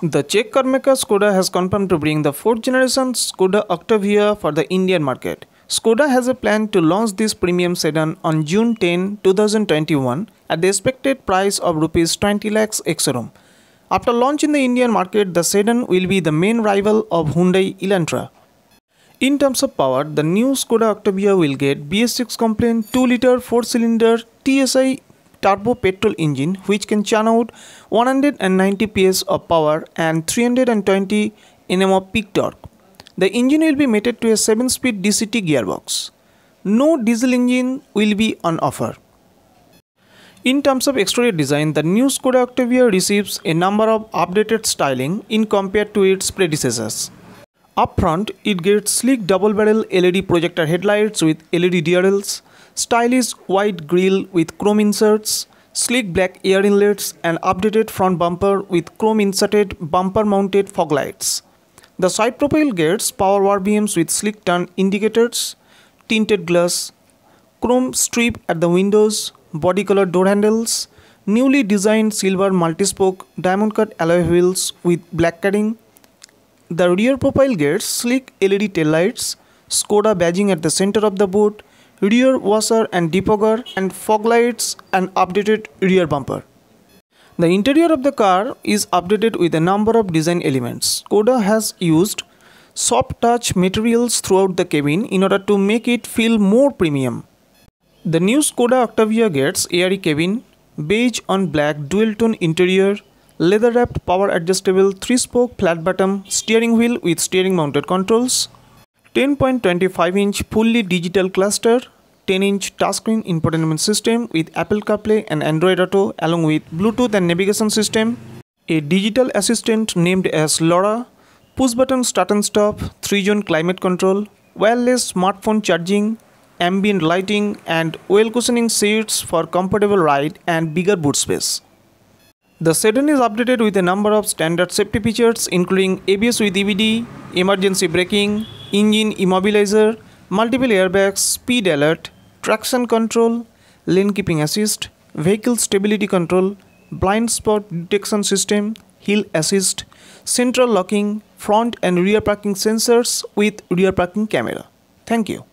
The Czech carmaker Skoda has confirmed to bring the fourth generation Skoda Octavia for the Indian market. Skoda has a plan to launch this premium sedan on June 10, 2021 at the expected price of rupees 20 lakhs ex-showroom. After launch in the Indian market, the sedan will be the main rival of Hyundai Elantra. In terms of power, the new Skoda Octavia will get BS6 compliant 2 liter 4 cylinder TSI turbo petrol engine which can churn out 190 PS of power and 320 Nm of peak torque. The engine will be mated to a 7-speed DCT gearbox. No diesel engine will be on offer. In terms of exterior design, the new Skoda Octavia receives a number of updated styling in compared to its predecessors. Up front, it gets sleek double-barrel LED projector headlights with LED DRLs, Stylish white grille with chrome inserts, sleek black air inlets and updated front bumper with chrome inserted bumper mounted fog lights. The side profile gets power war beams with slick turn indicators, tinted glass, chrome strip at the windows, body colored door handles, newly designed silver multi-spoke diamond cut alloy wheels with black cutting. The rear profile gets sleek LED tail lights, Skoda badging at the center of the boot, rear washer and depogger and fog lights and updated rear bumper. The interior of the car is updated with a number of design elements. Koda has used soft touch materials throughout the cabin in order to make it feel more premium. The new Skoda Octavia gets airy cabin, beige on black dual tone interior, leather wrapped power adjustable 3 spoke flat bottom steering wheel with steering mounted controls, 10.25 inch fully digital cluster, 10 inch touchscreen infotainment system with Apple CarPlay and Android Auto along with Bluetooth and navigation system, a digital assistant named as Lora, push button start and stop, 3 zone climate control, wireless smartphone charging, ambient lighting and well cushioning seats for comfortable ride and bigger boot space. The sedan is updated with a number of standard safety features including ABS with EBD, emergency braking, engine immobilizer, multiple airbags, speed alert, traction control, lane keeping assist, vehicle stability control, blind spot detection system, hill assist, central locking, front and rear parking sensors with rear parking camera. Thank you.